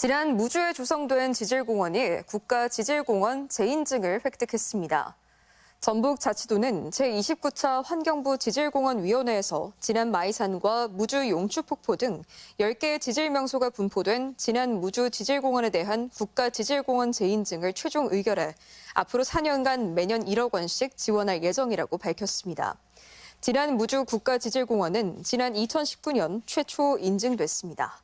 지난 무주에 조성된 지질공원이 국가 지질공원 재인증을 획득했습니다. 전북자치도는 제29차 환경부 지질공원위원회에서 지난 마이산과 무주 용추폭포 등 10개의 지질명소가 분포된 지난 무주 지질공원에 대한 국가 지질공원 재인증을 최종 의결해 앞으로 4년간 매년 1억 원씩 지원할 예정이라고 밝혔습니다. 지난 무주 국가지질공원은 지난 2019년 최초 인증됐습니다.